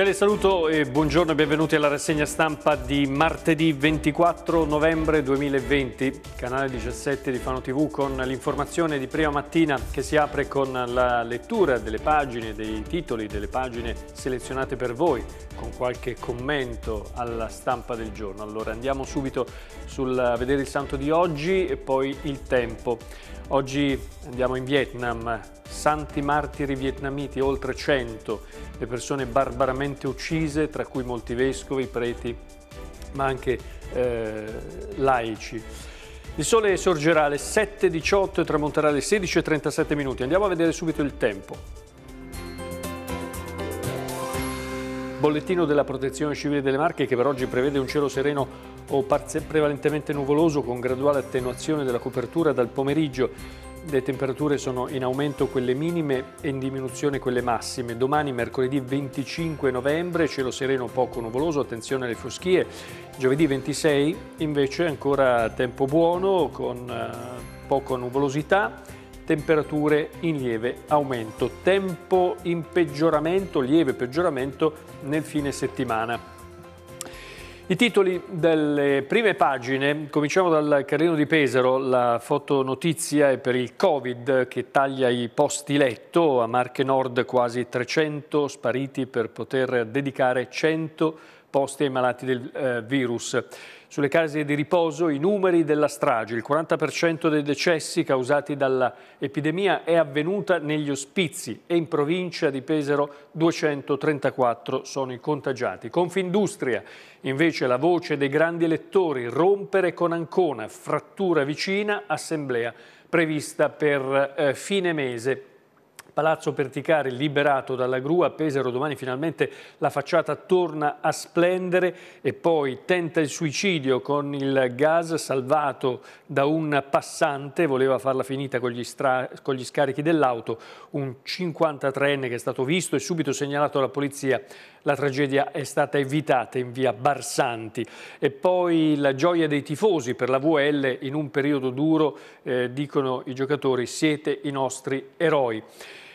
Cordiale saluto e buongiorno e benvenuti alla rassegna stampa di martedì 24 novembre 2020, canale 17 di Fano TV con l'informazione di prima mattina che si apre con la lettura delle pagine, dei titoli, delle pagine selezionate per voi con qualche commento alla stampa del giorno. Allora andiamo subito sul vedere il santo di oggi e poi il tempo. Oggi andiamo in Vietnam, santi martiri vietnamiti, oltre 100, le persone barbaramente uccise, tra cui molti vescovi, preti, ma anche eh, laici. Il sole sorgerà alle 7.18 e tramonterà alle 16.37 minuti. Andiamo a vedere subito il tempo. Bollettino della Protezione Civile delle Marche che per oggi prevede un cielo sereno o prevalentemente nuvoloso con graduale attenuazione della copertura dal pomeriggio. Le temperature sono in aumento quelle minime e in diminuzione quelle massime. Domani, mercoledì 25 novembre, cielo sereno poco nuvoloso, attenzione alle foschie. Giovedì 26 invece ancora tempo buono con eh, poca nuvolosità, temperature in lieve aumento. Tempo in peggioramento, lieve peggioramento nel fine settimana. I titoli delle prime pagine, cominciamo dal Carlino di Pesaro, la fotonotizia è per il Covid che taglia i posti letto, a Marche Nord quasi 300 spariti per poter dedicare 100 posti ai malati del eh, virus sulle case di riposo i numeri della strage. Il 40% dei decessi causati dall'epidemia è avvenuta negli ospizi e in provincia di Pesaro 234 sono i contagiati. Confindustria, invece la voce dei grandi elettori, rompere con Ancona, frattura vicina, assemblea prevista per eh, fine mese Palazzo Perticari liberato dalla gru a Pesaro domani finalmente la facciata torna a splendere e poi tenta il suicidio con il gas salvato da un passante voleva farla finita con gli, con gli scarichi dell'auto un 53enne che è stato visto e subito segnalato alla polizia la tragedia è stata evitata in via Barsanti. E poi la gioia dei tifosi per la VL in un periodo duro, eh, dicono i giocatori, siete i nostri eroi.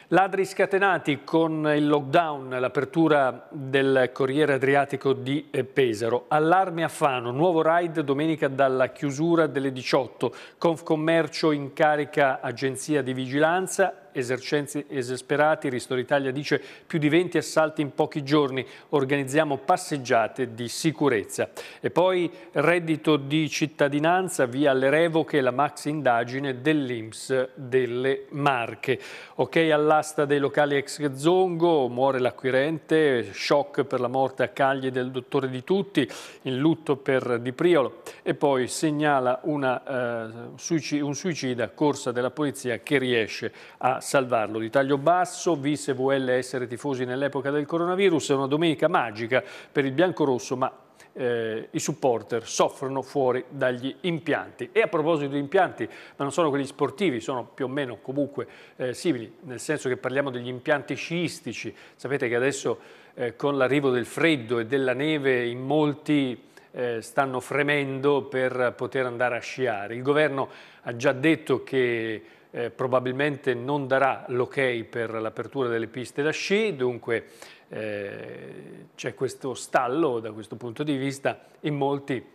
Ladri scatenati con il lockdown, l'apertura del Corriere Adriatico di eh, Pesaro. Allarme a Fano, nuovo raid domenica dalla chiusura delle 18. Confcommercio incarica agenzia di vigilanza esercenzi esasperati, Ristori Italia dice più di 20 assalti in pochi giorni, organizziamo passeggiate di sicurezza. E poi reddito di cittadinanza, via le revoche, la max indagine dell'Inps delle Marche. Ok all'asta dei locali ex Zongo, muore l'acquirente, shock per la morte a Cagli del dottore di tutti, in lutto per Di Priolo e poi segnala una, eh, suicida, un suicida corsa della polizia che riesce a salvarlo. Di taglio basso, visse VL essere tifosi nell'epoca del coronavirus, è una domenica magica per il biancorosso, ma eh, i supporter soffrono fuori dagli impianti. E a proposito di impianti, ma non sono quelli sportivi, sono più o meno comunque eh, simili, nel senso che parliamo degli impianti sciistici. Sapete che adesso eh, con l'arrivo del freddo e della neve in molti eh, stanno fremendo per poter andare a sciare. Il governo ha già detto che eh, probabilmente non darà l'ok per l'apertura delle piste da sci, dunque eh, c'è questo stallo da questo punto di vista in molti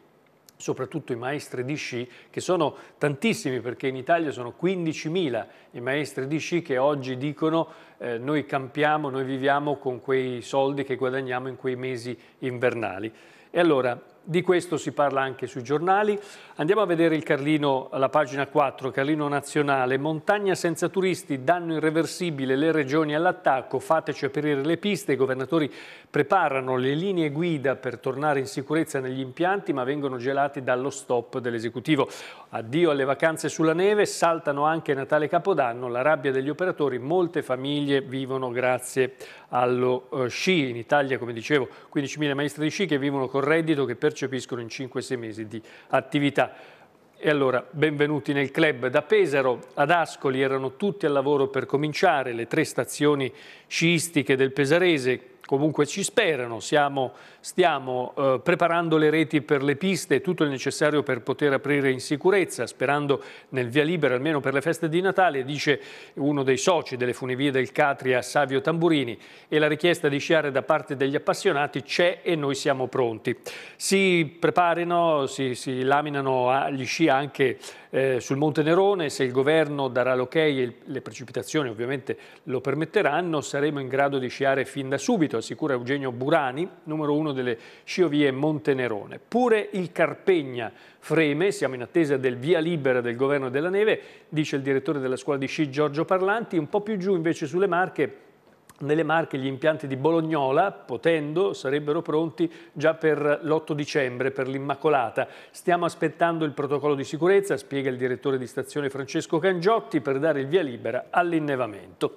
soprattutto i maestri di sci, che sono tantissimi perché in Italia sono 15.000 i maestri di sci che oggi dicono eh, noi campiamo, noi viviamo con quei soldi che guadagniamo in quei mesi invernali. E allora di questo si parla anche sui giornali. Andiamo a vedere il Carlino alla pagina 4, Carlino Nazionale. Montagna senza turisti, danno irreversibile, le regioni all'attacco, fateci aprire le piste, i governatori preparano le linee guida per tornare in sicurezza negli impianti ma vengono gelati dallo stop dell'esecutivo. Addio alle vacanze sulla neve, saltano anche Natale Capodanno, la rabbia degli operatori, molte famiglie vivono grazie allo eh, sci. In Italia, come dicevo, 15.000 maestri di sci che vivono con reddito che percepiscono in 5-6 mesi di attività. E allora, benvenuti nel club da Pesaro. Ad Ascoli erano tutti al lavoro per cominciare le tre stazioni sciistiche del Pesarese, comunque ci sperano, Siamo, stiamo eh, preparando le reti per le piste, tutto il necessario per poter aprire in sicurezza, sperando nel via libera almeno per le feste di Natale, dice uno dei soci delle funivie del Catria, Savio Tamburini, e la richiesta di sciare da parte degli appassionati c'è e noi siamo pronti. Si preparano, si, si laminano gli sci anche eh, sul Monte Nerone, se il governo darà l'ok e le precipitazioni ovviamente lo permetteranno, saremo in grado di sciare fin da subito, assicura Eugenio Burani, numero uno delle sciovie Monte Nerone. Pure il Carpegna freme, siamo in attesa del via libera del governo della neve, dice il direttore della scuola di sci Giorgio Parlanti, un po' più giù invece sulle Marche nelle Marche gli impianti di Bolognola, potendo, sarebbero pronti già per l'8 dicembre, per l'Immacolata. Stiamo aspettando il protocollo di sicurezza, spiega il direttore di stazione Francesco Cangiotti, per dare il via libera all'innevamento.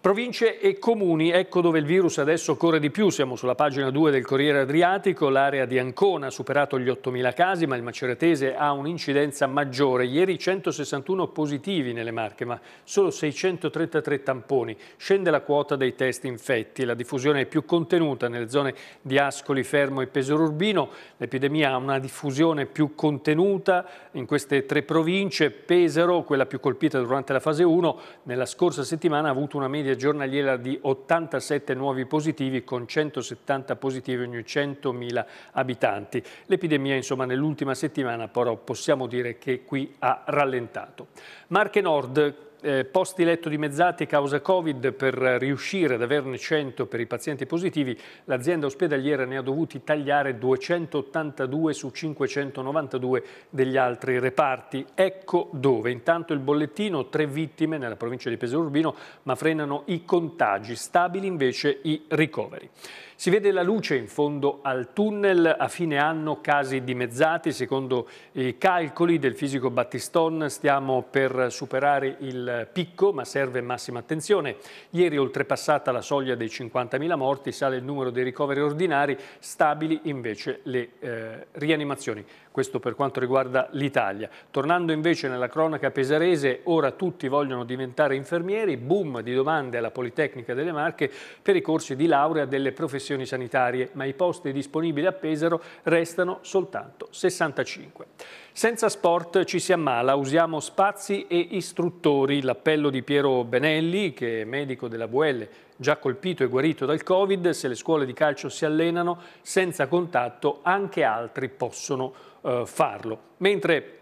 Province e comuni, ecco dove il virus adesso corre di più. Siamo sulla pagina 2 del Corriere Adriatico. L'area di Ancona ha superato gli 8.000 casi, ma il maceratese ha un'incidenza maggiore. Ieri 161 positivi nelle Marche, ma solo 633 tamponi. Scende la quota dei test infetti. La diffusione è più contenuta nelle zone di Ascoli, Fermo e Pesaro Urbino. L'epidemia ha una diffusione più contenuta in queste tre province. Pesaro, quella più colpita durante la fase 1, nella scorsa settimana ha avuto una media media giornaliera di 87 nuovi positivi con 170 positivi ogni 100.000 abitanti. L'epidemia insomma nell'ultima settimana però possiamo dire che qui ha rallentato. Marche Nord eh, posti letto dimezzati a causa Covid per riuscire ad averne 100 per i pazienti positivi, l'azienda ospedaliera ne ha dovuti tagliare 282 su 592 degli altri reparti. Ecco dove. Intanto il bollettino, tre vittime nella provincia di Pesaro Urbino, ma frenano i contagi, stabili invece i ricoveri. Si vede la luce in fondo al tunnel, a fine anno casi dimezzati, secondo i calcoli del fisico Battiston stiamo per superare il picco ma serve massima attenzione. Ieri oltrepassata la soglia dei 50.000 morti sale il numero dei ricoveri ordinari, stabili invece le eh, rianimazioni questo per quanto riguarda l'Italia. Tornando invece nella cronaca pesarese, ora tutti vogliono diventare infermieri, boom di domande alla Politecnica delle Marche per i corsi di laurea delle professioni sanitarie, ma i posti disponibili a Pesaro restano soltanto 65. Senza sport ci si ammala, usiamo spazi e istruttori. L'appello di Piero Benelli, che è medico della VL, già colpito e guarito dal Covid, se le scuole di calcio si allenano senza contatto, anche altri possono eh, farlo. Mentre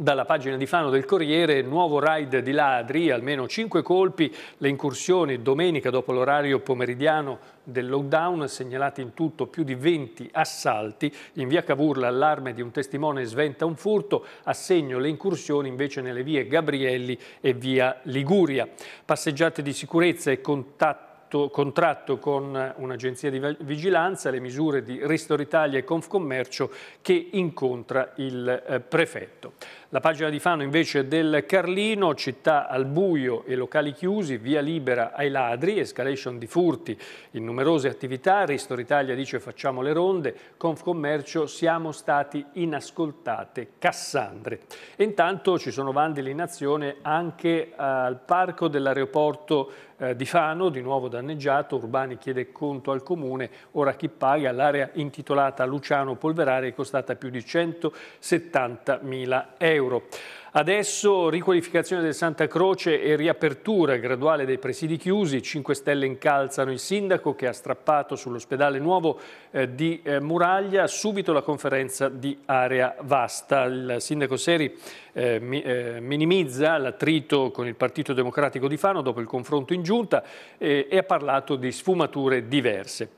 dalla pagina di Fano del Corriere, nuovo raid di ladri, almeno 5 colpi, le incursioni domenica dopo l'orario pomeridiano del lockdown, segnalati in tutto più di 20 assalti. In via Cavour l'allarme di un testimone sventa un furto, a segno le incursioni invece nelle vie Gabrielli e via Liguria. Passeggiate di sicurezza e contatti fatto contratto con un'agenzia di vigilanza le misure di Ristor Italia e Confcommercio che incontra il eh, prefetto. La pagina di Fano invece del Carlino, città al buio e locali chiusi, via libera ai ladri, escalation di furti in numerose attività, Ristor Italia dice facciamo le ronde, Confcommercio siamo stati inascoltate, Cassandre. E intanto ci sono vandali in azione anche al parco dell'aeroporto eh, di Fano, di nuovo danneggiato, Urbani chiede conto al comune, ora chi paga? L'area intitolata Luciano Polverare è costata più di 170 mila euro. Adesso riqualificazione del Santa Croce e riapertura graduale dei presidi chiusi. 5 Stelle incalzano il sindaco che ha strappato sull'ospedale nuovo eh, di eh, Muraglia subito la conferenza di area vasta. Il sindaco Seri eh, mi, eh, minimizza l'attrito con il Partito Democratico di Fano dopo il confronto in giunta eh, e ha parlato di sfumature diverse.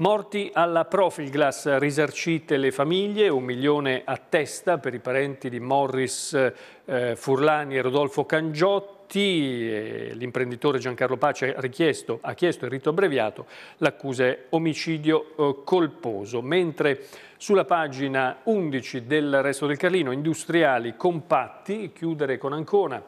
Morti alla Profilglass, risarcite le famiglie, un milione a testa per i parenti di Morris eh, Furlani e Rodolfo Cangiotti l'imprenditore Giancarlo Pace ha, richiesto, ha chiesto il rito abbreviato, l'accusa è omicidio eh, colposo, mentre sulla pagina 11 del Resto del Carlino, industriali compatti, chiudere con Ancona,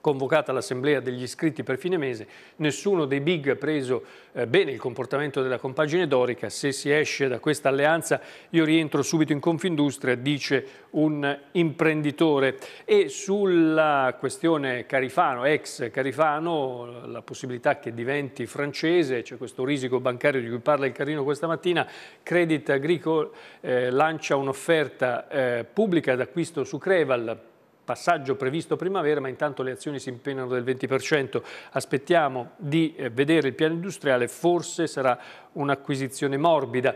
convocata l'assemblea degli iscritti per fine mese, nessuno dei big ha preso eh, bene il comportamento della compagine dorica, se si esce da questa alleanza io rientro subito in Confindustria, dice un imprenditore. E sulla questione Carifano, ex Carifano, la possibilità che diventi francese, c'è questo risico bancario di cui parla il Carino questa mattina, Credit Agricole eh, lancia un'offerta eh, pubblica d'acquisto su Creval passaggio previsto primavera, ma intanto le azioni si impegnano del 20%. Aspettiamo di eh, vedere il piano industriale, forse sarà un'acquisizione morbida.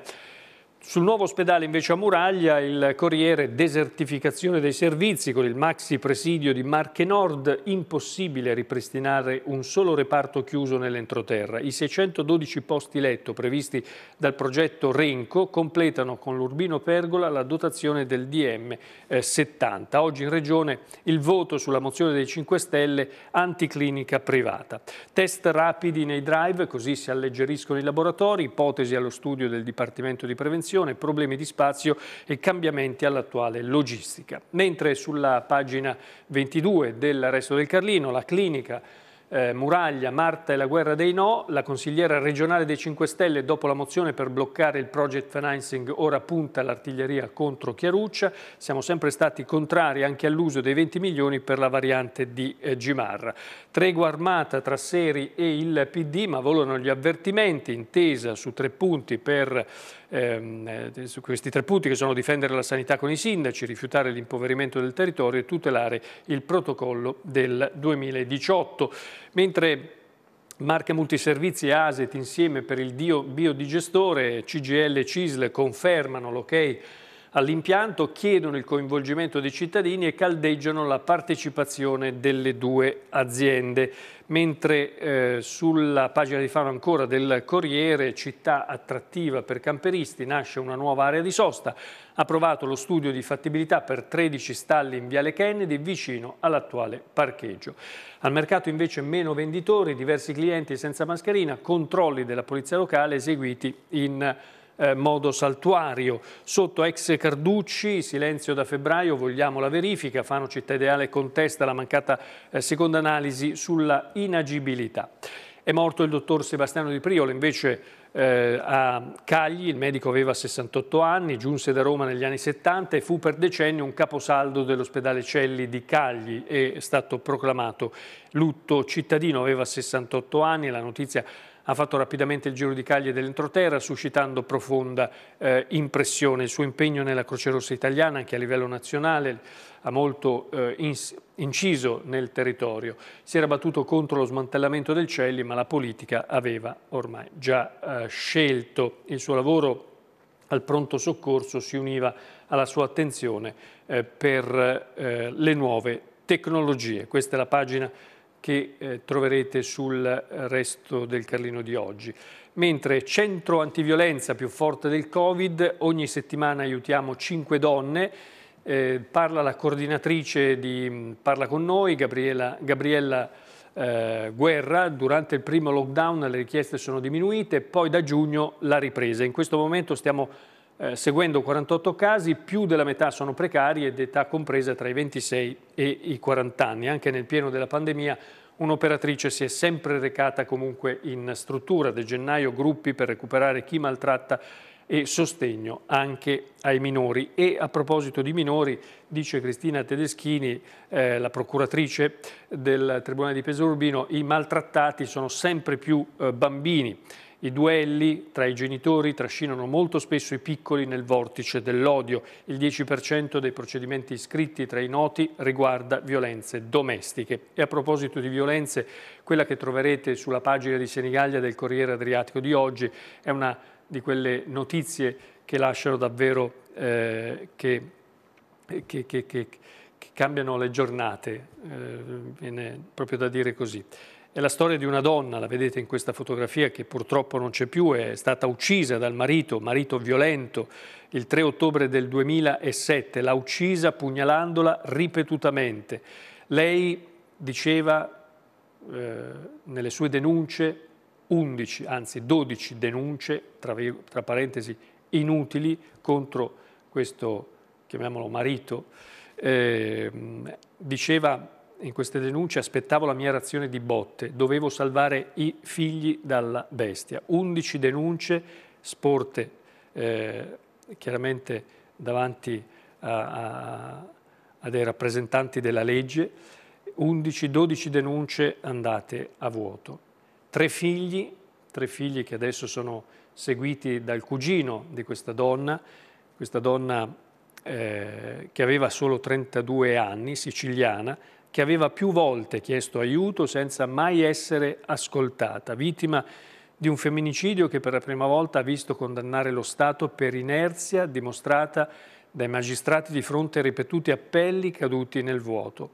Sul nuovo ospedale invece a Muraglia il Corriere desertificazione dei servizi con il maxi presidio di Marche Nord impossibile ripristinare un solo reparto chiuso nell'entroterra. I 612 posti letto previsti dal progetto Renco completano con l'Urbino Pergola la dotazione del DM 70. Eh, Oggi in regione il voto sulla mozione dei 5 Stelle anticlinica privata. Test rapidi nei drive così si alleggeriscono i laboratori, ipotesi allo studio del Dipartimento di Prevenzione dimensione, problemi di spazio e cambiamenti all'attuale logistica. Mentre sulla pagina 22 del Resto del Carlino la clinica eh, Muraglia, Marta e la guerra dei no, la consigliera regionale dei 5 Stelle dopo la mozione per bloccare il project financing ora punta l'artiglieria contro Chiaruccia, siamo sempre stati contrari anche all'uso dei 20 milioni per la variante di eh, Gimarra. Tregua armata tra Seri e il PD ma volano gli avvertimenti, intesa su tre punti per ehm, eh, su questi tre punti che sono difendere la sanità con i sindaci, rifiutare l'impoverimento del territorio e tutelare il protocollo del 2018. Mentre Marche Multiservizi e ASET insieme per il biodigestore, CGL e CISL confermano l'ok all'impianto, chiedono il coinvolgimento dei cittadini e caldeggiano la partecipazione delle due aziende. Mentre eh, sulla pagina di Fano ancora del Corriere, città attrattiva per camperisti, nasce una nuova area di sosta, approvato lo studio di fattibilità per 13 stalli in Viale Kennedy vicino all'attuale parcheggio. Al mercato invece meno venditori, diversi clienti senza mascherina, controlli della polizia locale eseguiti in eh, modo saltuario. Sotto ex Carducci, silenzio da febbraio, vogliamo la verifica, Fano Città Ideale contesta la mancata eh, seconda analisi sulla inagibilità. È morto il dottor Sebastiano Di Priolo, invece eh, a Cagli, il medico aveva 68 anni, giunse da Roma negli anni 70 e fu per decenni un caposaldo dell'ospedale Celli di Cagli, è stato proclamato lutto cittadino, aveva 68 anni, la notizia ha fatto rapidamente il giro di Cagli e dell'entroterra suscitando profonda eh, impressione. Il suo impegno nella Croce Rossa italiana anche a livello nazionale ha molto eh, in, inciso nel territorio. Si era battuto contro lo smantellamento del Celli ma la politica aveva ormai già eh, scelto il suo lavoro al pronto soccorso si univa alla sua attenzione eh, per eh, le nuove tecnologie. Questa è la pagina che eh, troverete sul eh, resto del Carlino di oggi. Mentre centro antiviolenza più forte del Covid, ogni settimana aiutiamo cinque donne, eh, parla la coordinatrice di mm, Parla con noi, Gabriella, Gabriella eh, guerra, durante il primo lockdown le richieste sono diminuite, poi da giugno la ripresa. In questo momento stiamo eh, seguendo 48 casi, più della metà sono precari ed età compresa tra i 26 e i 40 anni. Anche nel pieno della pandemia un'operatrice si è sempre recata comunque in struttura, De gennaio gruppi per recuperare chi maltratta e sostegno anche ai minori. E a proposito di minori, dice Cristina Tedeschini, eh, la procuratrice del Tribunale di Pesaro Urbino, i maltrattati sono sempre più eh, bambini i duelli tra i genitori trascinano molto spesso i piccoli nel vortice dell'odio. Il 10% dei procedimenti iscritti tra i noti riguarda violenze domestiche. E a proposito di violenze, quella che troverete sulla pagina di Senigallia del Corriere Adriatico di oggi è una di quelle notizie che lasciano davvero eh, che, che, che, che, cambiano le giornate, eh, viene proprio da dire così. È la storia di una donna, la vedete in questa fotografia che purtroppo non c'è più, è stata uccisa dal marito, marito violento, il 3 ottobre del 2007, l'ha uccisa pugnalandola ripetutamente. Lei diceva eh, nelle sue denunce 11, anzi 12 denunce, tra, tra parentesi, inutili contro questo, chiamiamolo marito, eh, diceva in queste denunce aspettavo la mia razione di botte, dovevo salvare i figli dalla bestia. 11 denunce sporte eh, chiaramente davanti a, a, a dei rappresentanti della legge, 11-12 denunce andate a vuoto. Tre figli, tre figli che adesso sono seguiti dal cugino di questa donna, questa donna eh, che aveva solo 32 anni, siciliana, che aveva più volte chiesto aiuto senza mai essere ascoltata, vittima di un femminicidio che per la prima volta ha visto condannare lo Stato per inerzia dimostrata dai magistrati di fronte a ripetuti appelli caduti nel vuoto.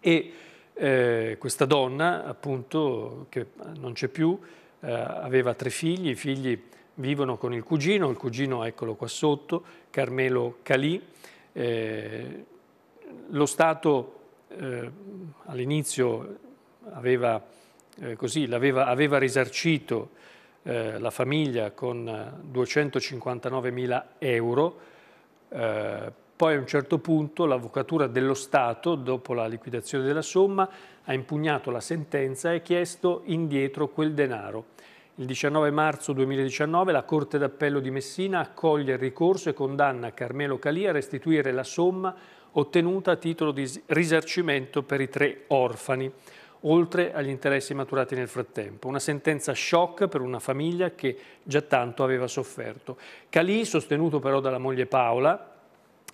E eh, questa donna, appunto, che non c'è più, eh, aveva tre figli, i figli vivono con il cugino, il cugino eccolo qua sotto, Carmelo Calì. Eh, lo Stato eh, all'inizio aveva, eh, aveva, aveva, risarcito eh, la famiglia con 259 mila euro, eh, poi a un certo punto l'Avvocatura dello Stato, dopo la liquidazione della somma, ha impugnato la sentenza e chiesto indietro quel denaro. Il 19 marzo 2019 la Corte d'Appello di Messina accoglie il ricorso e condanna Carmelo Calì a restituire la somma ottenuta a titolo di risarcimento per i tre orfani, oltre agli interessi maturati nel frattempo. Una sentenza shock per una famiglia che già tanto aveva sofferto. Calì, sostenuto però dalla moglie Paola,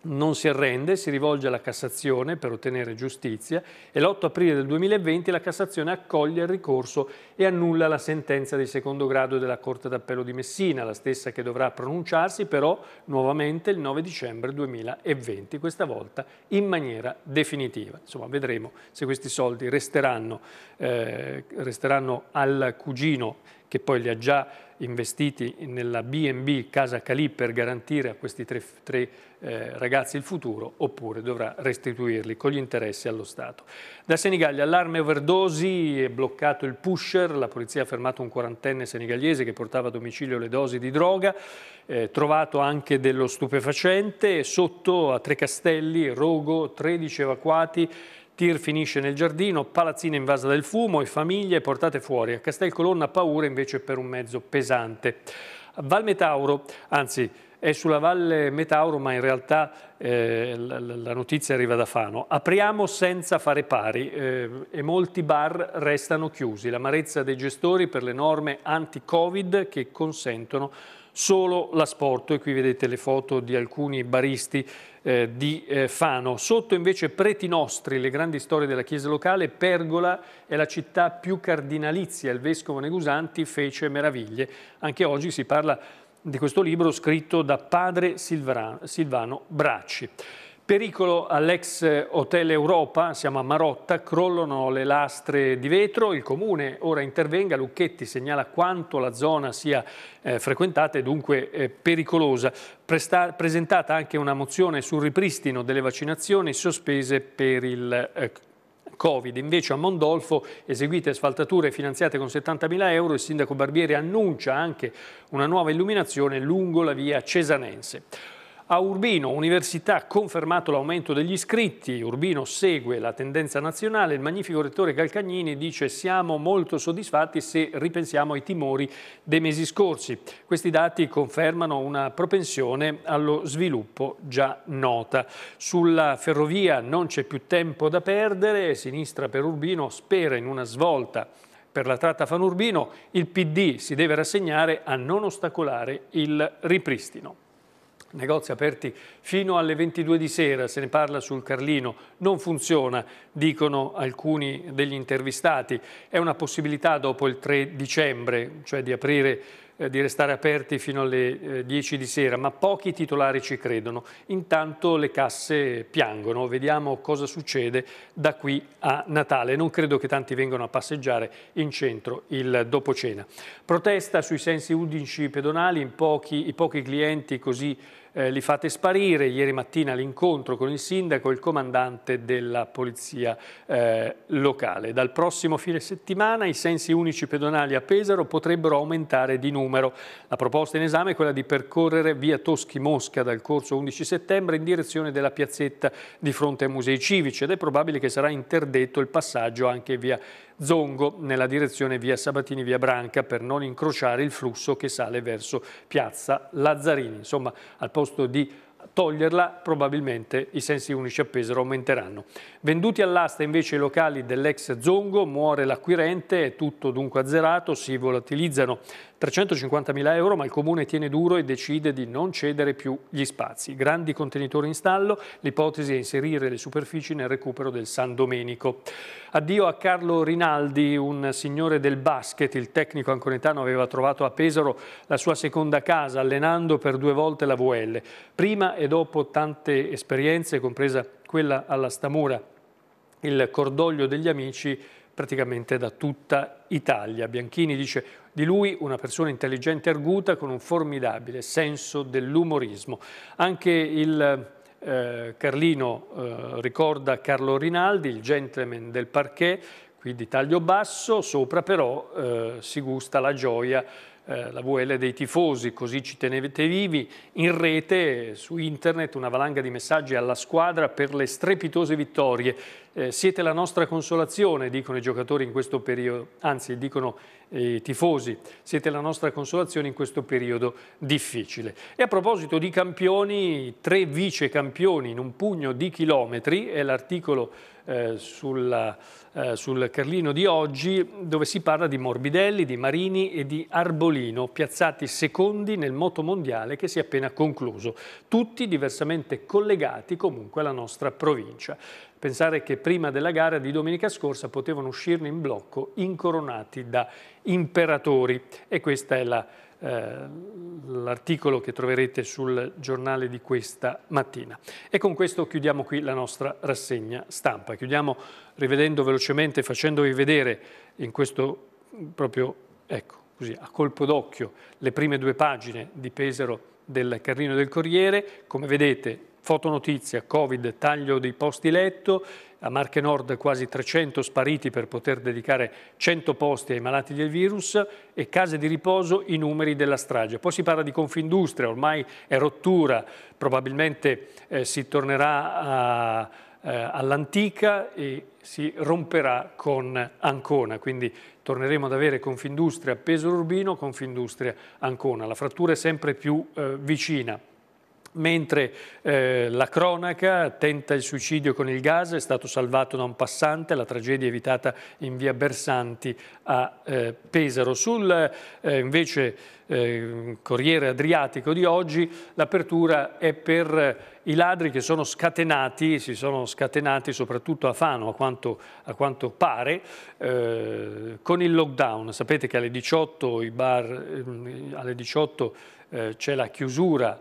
non si arrende, si rivolge alla Cassazione per ottenere giustizia e l'8 aprile del 2020 la Cassazione accoglie il ricorso e annulla la sentenza di secondo grado della Corte d'Appello di Messina, la stessa che dovrà pronunciarsi però nuovamente il 9 dicembre 2020, questa volta in maniera definitiva. Insomma, vedremo se questi soldi resteranno, eh, resteranno al cugino che poi li ha già investiti nella B&B Casa Calì per garantire a questi tre, tre eh, ragazzi il futuro oppure dovrà restituirli con gli interessi allo Stato. Da Senigallia allarme overdosi, è bloccato il pusher, la polizia ha fermato un quarantenne senigallese che portava a domicilio le dosi di droga, eh, trovato anche dello stupefacente, sotto a Tre Castelli, Rogo, 13 evacuati, Tir finisce nel giardino, palazzina invasa dal fumo e famiglie portate fuori. A Castel Colonna paura invece per un mezzo pesante. Val Metauro, anzi è sulla Valle Metauro ma in realtà eh, la, la, notizia arriva da Fano. Apriamo senza fare pari eh, e molti bar restano chiusi. L'amarezza dei gestori per le norme anti-covid che consentono solo l'asporto e qui vedete le foto di alcuni baristi eh, di eh, Fano. Sotto invece Preti Nostri, le grandi storie della chiesa locale, Pergola è la città più cardinalizia, il vescovo Negusanti fece meraviglie. Anche oggi si parla di questo libro scritto da padre Silvano Bracci. Pericolo all'ex Hotel Europa, siamo a Marotta, crollano le lastre di vetro, il comune ora intervenga, Lucchetti segnala quanto la zona sia eh, frequentata e dunque eh, pericolosa. Presta presentata anche una mozione sul ripristino delle vaccinazioni sospese per il eh, Covid. Invece a Mondolfo eseguite asfaltature finanziate con 70.000 euro, il sindaco Barbieri annuncia anche una nuova illuminazione lungo la via Cesanense. A Urbino, Università, confermato l'aumento degli iscritti. Urbino segue la tendenza nazionale. Il magnifico rettore Calcagnini dice siamo molto soddisfatti se ripensiamo ai timori dei mesi scorsi. Questi dati confermano una propensione allo sviluppo già nota. Sulla ferrovia non c'è più tempo da perdere. Sinistra per Urbino spera in una svolta. Per la tratta Fanurbino il PD si deve rassegnare a non ostacolare il ripristino. Negozi aperti fino alle 22 di sera, se ne parla sul Carlino, non funziona, dicono alcuni degli intervistati. È una possibilità dopo il 3 dicembre, cioè di aprire eh, di restare aperti fino alle eh, 10 di sera, ma pochi titolari ci credono. Intanto le casse piangono, vediamo cosa succede da qui a Natale. Non credo che tanti vengano a passeggiare in centro il dopo cena. Protesta sui sensi udici pedonali, pochi, i pochi clienti così eh, li fate sparire. Ieri mattina l'incontro con il sindaco e il comandante della polizia eh, locale. Dal prossimo fine settimana i sensi unici pedonali a Pesaro potrebbero aumentare di numero. La proposta in esame è quella di percorrere via Toschi Mosca dal corso 11 settembre in direzione della piazzetta di fronte ai musei civici ed è probabile che sarà interdetto il passaggio anche via Zongo nella direzione via Sabatini via Branca per non incrociare il flusso che sale verso piazza Lazzarini. Insomma, al posto posto di toglierla, probabilmente i sensi unici a Pesaro aumenteranno. Venduti all'asta invece i locali dell'ex Zongo, muore l'acquirente, è tutto dunque azzerato, si volatilizzano 350.000 euro, ma il comune tiene duro e decide di non cedere più gli spazi. Grandi contenitori in stallo, l'ipotesi è inserire le superfici nel recupero del San Domenico. Addio a Carlo Rinaldi, un signore del basket, il tecnico anconetano aveva trovato a Pesaro la sua seconda casa allenando per due volte la VL. Prima e dopo tante esperienze, compresa quella alla Stamura, il cordoglio degli amici praticamente da tutta Italia. Bianchini dice di lui una persona intelligente e arguta con un formidabile senso dell'umorismo. Anche il eh, Carlino eh, ricorda Carlo Rinaldi, il gentleman del parquet, qui di taglio basso, sopra però eh, si gusta la gioia eh, la VL dei tifosi, così ci tenete vivi, in rete, su internet, una valanga di messaggi alla squadra per le strepitose vittorie. Eh, siete la nostra consolazione, dicono i giocatori in questo periodo, anzi dicono eh, i tifosi, siete la nostra consolazione in questo periodo difficile. E a proposito di campioni, tre vice campioni in un pugno di chilometri, è l'articolo eh, sul, eh, sul Carlino di oggi dove si parla di Morbidelli, di Marini e di Arbolino, piazzati secondi nel moto mondiale che si è appena concluso, tutti diversamente collegati comunque alla nostra provincia. Pensare che prima della gara di domenica scorsa potevano uscirne in blocco incoronati da imperatori e questa è la Ehm, l'articolo che troverete sul giornale di questa mattina. E con questo chiudiamo qui la nostra rassegna stampa. Chiudiamo rivedendo velocemente, facendovi vedere in questo proprio, ecco, così, a colpo d'occhio, le prime due pagine di Pesaro del Carrino del Corriere. Come vedete Fotonotizia, Covid, taglio dei posti letto, a Marche Nord quasi 300 spariti per poter dedicare 100 posti ai malati del virus e case di riposo i numeri della strage. Poi si parla di Confindustria, ormai è rottura, probabilmente eh, si tornerà eh, all'antica e si romperà con Ancona, quindi torneremo ad avere Confindustria Pesaro Urbino, Confindustria Ancona. La frattura è sempre più eh, vicina mentre eh, la cronaca tenta il suicidio con il gas, è stato salvato da un passante, la tragedia è evitata in via Bersanti a eh, Pesaro. Sul eh, invece eh, Corriere Adriatico di oggi l'apertura è per eh, i ladri che sono scatenati, si sono scatenati soprattutto a Fano a quanto, a quanto pare, eh, con il lockdown. Sapete che alle 18 i bar, ehm, alle 18 c'è la chiusura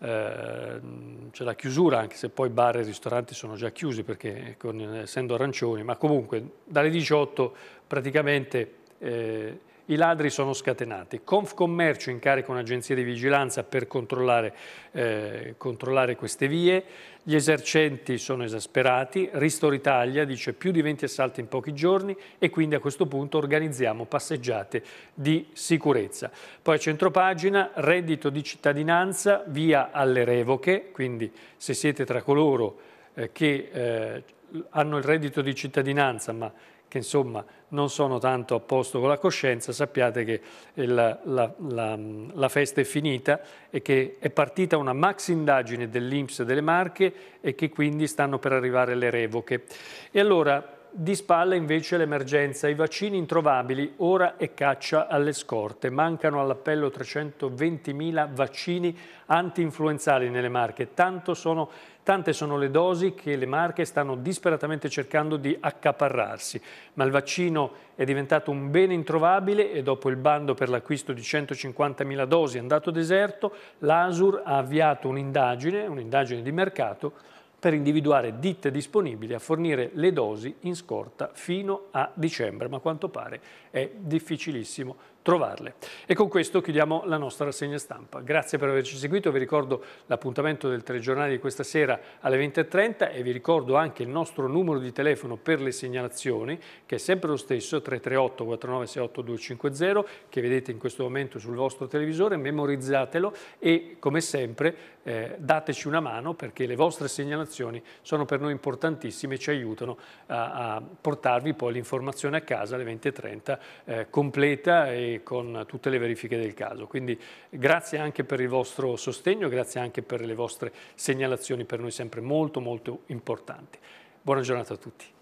Ehm, c'è la chiusura, anche se poi bar e ristoranti sono già chiusi perché con, essendo arancioni, ma comunque dalle 18 praticamente eh, i ladri sono scatenati. Confcommercio incarica un'agenzia di vigilanza per controllare, eh, controllare queste vie. Gli esercenti sono esasperati. Ristor Italia dice più di 20 assalti in pochi giorni e quindi a questo punto organizziamo passeggiate di sicurezza. Poi a centropagina reddito di cittadinanza via alle revoche, quindi se siete tra coloro eh, che eh, hanno il reddito di cittadinanza ma che insomma non sono tanto a posto con la coscienza, sappiate che la, la, la, la festa è finita e che è partita una max indagine dell'Inps delle Marche e che quindi stanno per arrivare le revoche. E allora di spalla invece l'emergenza, i vaccini introvabili, ora è caccia alle scorte. Mancano all'appello 320.000 vaccini anti-influenzali nelle Marche, tanto sono Tante sono le dosi che le marche stanno disperatamente cercando di accaparrarsi, ma il vaccino è diventato un bene introvabile e dopo il bando per l'acquisto di 150.000 dosi andato deserto, l'ASUR ha avviato un'indagine, un'indagine di mercato, per individuare ditte disponibili a fornire le dosi in scorta fino a dicembre, ma a quanto pare è difficilissimo trovarle. E con questo chiudiamo la nostra rassegna stampa. Grazie per averci seguito, vi ricordo l'appuntamento del telegiornale di questa sera alle 20.30 e vi ricordo anche il nostro numero di telefono per le segnalazioni che è sempre lo stesso 338 4968 250 che vedete in questo momento sul vostro televisore, memorizzatelo e come sempre eh, dateci una mano perché le vostre segnalazioni sono per noi importantissime e ci aiutano a, a portarvi poi l'informazione a casa alle 20.30 eh, completa e con tutte le verifiche del caso. Quindi grazie anche per il vostro sostegno, grazie anche per le vostre segnalazioni per noi sempre molto molto importanti. Buona giornata a tutti.